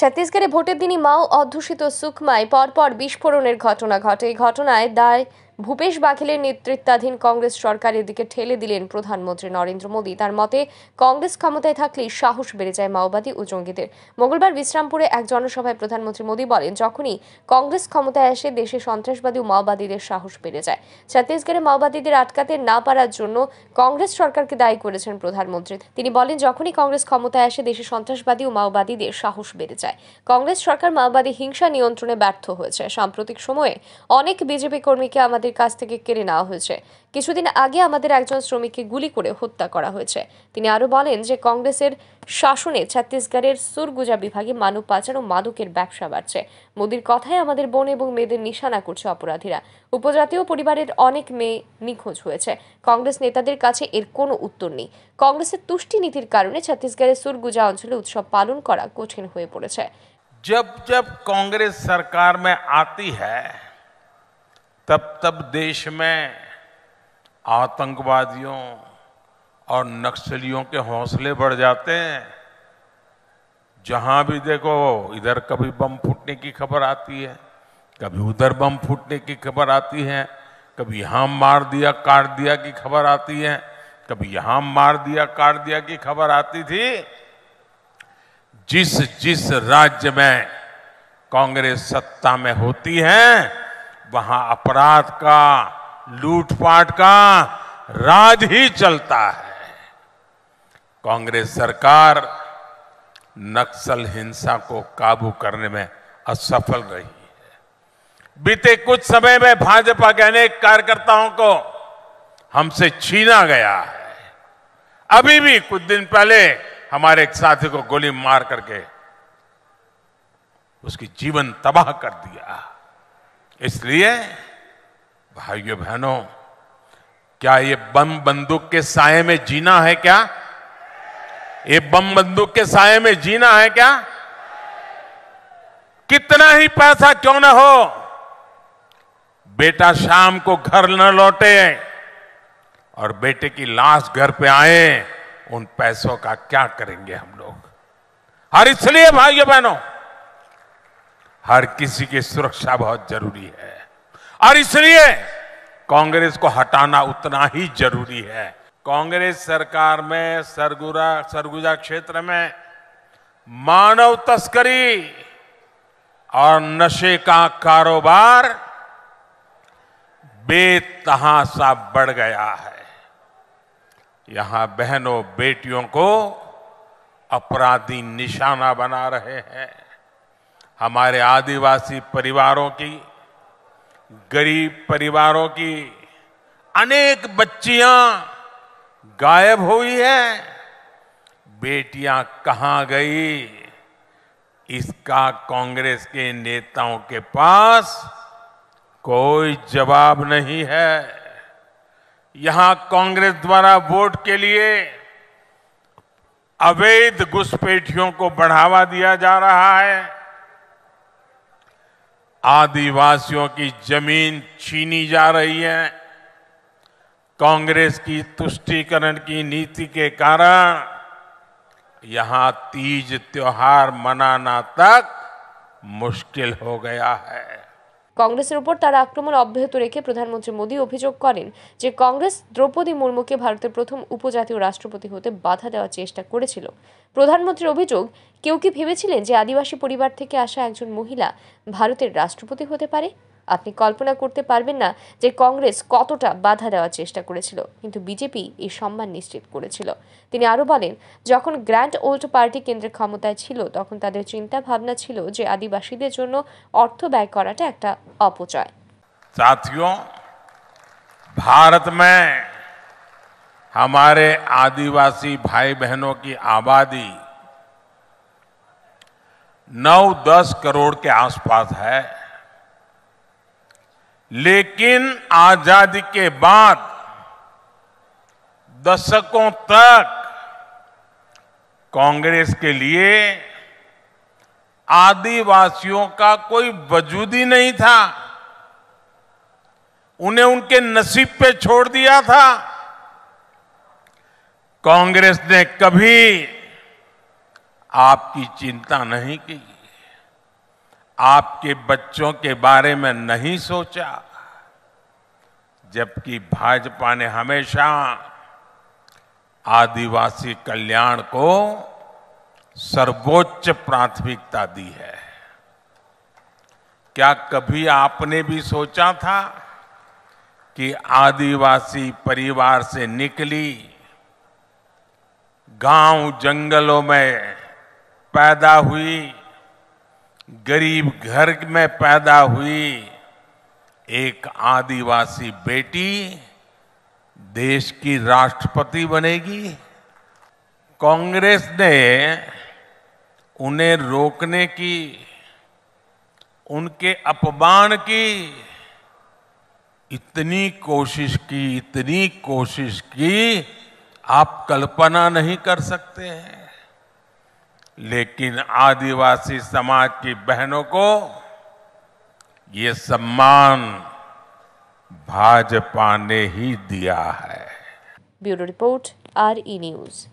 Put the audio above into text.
ছত্তিশগড়ে ভোটের দিনই মাও অধ্যুষিত সুকমায় পরপর বিস্ফোরণের ঘটনা ঘটে এই ঘটনায় দায় ভূপেশ বাঘেলের নেতৃত্বাধীন কংগ্রেস সরকার এদিকে ঠেলে দিলেন প্রধানমন্ত্রী নরেন্দ্র মোদী তার মতে কংগ্রেস ক্ষমতায় থাকলে সাহস বেড়ে যায় মাওবাদী ও জঙ্গিদের মঙ্গলবার বিশ্রামপুরে এক জনসভায় প্রধানমন্ত্রী মোদী বলেন যখনই কংগ্রেস ক্ষমতায় আসে দেশে সন্ত্রাসবাদী ও মাওবাদীদের সাহস বেড়ে যায় ছত্তিশগড়ে মাওবাদীদের আটকাতে না পারার জন্য কংগ্রেস সরকারকে দায়ী করেছেন প্রধানমন্ত্রী তিনি বলেন যখনই কংগ্রেস ক্ষমতায় আসে দেশে সন্ত্রাসবাদী ও মাওবাদীদের সাহস বেড়ে যায় কংগ্রেস সরকার মাওবাদী হিংসা নিয়ন্ত্রণে ব্যর্থ হয়েছে সাম্প্রতিক সময়ে অনেক বিজেপি কর্মীকে আমাদের তাদের কাছ থেকে কেড়ে নেওয়া হয়েছে কিছুদিন আগে আমাদের একজন শ্রমিককে গুলি করে হত্যা করা হয়েছে তিনি আরও বলেন যে কংগ্রেসের শাসনে ছত্তিশগড়ের সুরগুজা বিভাগে মানব পাচার ও মাদকের ব্যবসা বাড়ছে মোদীর কথায় আমাদের বোন এবং মেয়েদের নিশানা করছে অপরাধীরা উপজাতীয় পরিবারের অনেক মেয়ে নিখোঁজ হয়েছে কংগ্রেস নেতাদের কাছে এর কোনো উত্তর নেই কংগ্রেসের তুষ্টি নীতির কারণে ছত্তিশগড়ের সুরগুজা অঞ্চলে উৎসব পালন করা কঠিন হয়ে পড়েছে जब जब कांग्रेस सरकार में आती है तब तब देश में आतंकवादियों और नक्सलियों के हौसले बढ़ जाते हैं जहां भी देखो इधर कभी बम फूटने की खबर आती है कभी उधर बम फूटने की खबर आती है कभी यहां मार दिया काट दिया की खबर आती है कभी यहां मार दिया काट दिया की खबर आती थी जिस जिस राज्य में कांग्रेस सत्ता में होती है वहां अपराध का लूटपाट का राज ही चलता है कांग्रेस सरकार नक्सल हिंसा को काबू करने में असफल रही है बीते कुछ समय में भाजपा के अनेक कार्यकर्ताओं को हमसे छीना गया है अभी भी कुछ दिन पहले हमारे एक साथी को गोली मार करके उसकी जीवन तबाह कर दिया इसलिए भाइयों बहनों क्या ये बम बंदूक के साय में जीना है क्या ये बम बंदूक के साय में जीना है क्या कितना ही पैसा क्यों ना हो बेटा शाम को घर न लौटे और बेटे की लाश घर पे आए उन पैसों का क्या करेंगे हम लोग और इसलिए भाइयों बहनों हर किसी की सुरक्षा बहुत जरूरी है और इसलिए कांग्रेस को हटाना उतना ही जरूरी है कांग्रेस सरकार में सरगुरा सरगुजा क्षेत्र में मानव तस्करी और नशे का कारोबार बेतहासा बढ़ गया है यहां बहनों बेटियों को अपराधी निशाना बना रहे हैं हमारे आदिवासी परिवारों की गरीब परिवारों की अनेक बच्चियां गायब हुई है बेटियां कहां गई इसका कांग्रेस के नेताओं के पास कोई जवाब नहीं है यहां कांग्रेस द्वारा वोट के लिए अवैध घुसपैठियों को बढ़ावा दिया जा रहा है आदिवासियों की जमीन छीनी जा रही है कांग्रेस की तुष्टीकरण की नीति के कारण यहां तीज त्योहार मनाना तक मुश्किल हो गया है কংগ্রেসের উপর তার আক্রমণ অব্যাহত রেখে প্রধানমন্ত্রী মোদী অভিযোগ করেন যে কংগ্রেস দ্রৌপদী মুর্মুকে ভারতের প্রথম উপজাতীয় রাষ্ট্রপতি হতে বাধা দেওয়ার চেষ্টা করেছিল প্রধানমন্ত্রীর অভিযোগ কেউ কি ভেবেছিলেন যে আদিবাসী পরিবার থেকে আসা একজন মহিলা ভারতের রাষ্ট্রপতি হতে পারে আপনি কল্পনা করতে পারবেন না যে কংগ্রেস কতটা বাধা দেওয়ার চেষ্টা করেছিল কিন্তু বিজেপি এই সম্মান নিশ্চিত করেছিল তিনি আরও বলেন যখন গ্র্যান্ড ওল্ড পার্টি কেন্দ্রের ক্ষমতায় ছিল তখন তাদের চিন্তা ভাবনা ছিল যে আদিবাসীদের জন্য অর্থ ব্যয় করাটা একটা অপচয় साथियों भारत में हमारे आदिवासी भाई बहनों की आबादी 9-10 करोड़ के आसपास है लेकिन आजादी के बाद दशकों तक कांग्रेस के लिए आदिवासियों का कोई वजूद ही नहीं था उन्हें उनके नसीब पे छोड़ दिया था कांग्रेस ने कभी आपकी चिंता नहीं की आपके बच्चों के बारे में नहीं सोचा जबकि भाजपा ने हमेशा आदिवासी कल्याण को सर्वोच्च प्राथमिकता दी है क्या कभी आपने भी सोचा था कि आदिवासी परिवार से निकली गांव जंगलों में पैदा हुई गरीब घर में पैदा हुई एक आदिवासी बेटी देश की राष्ट्रपति बनेगी कांग्रेस ने उन्हें रोकने की उनके अपमान की इतनी कोशिश की इतनी कोशिश की आप कल्पना नहीं कर सकते हैं लेकिन आदिवासी समाज की बहनों को ये सम्मान भाजपा ने ही दिया है bureau report R E news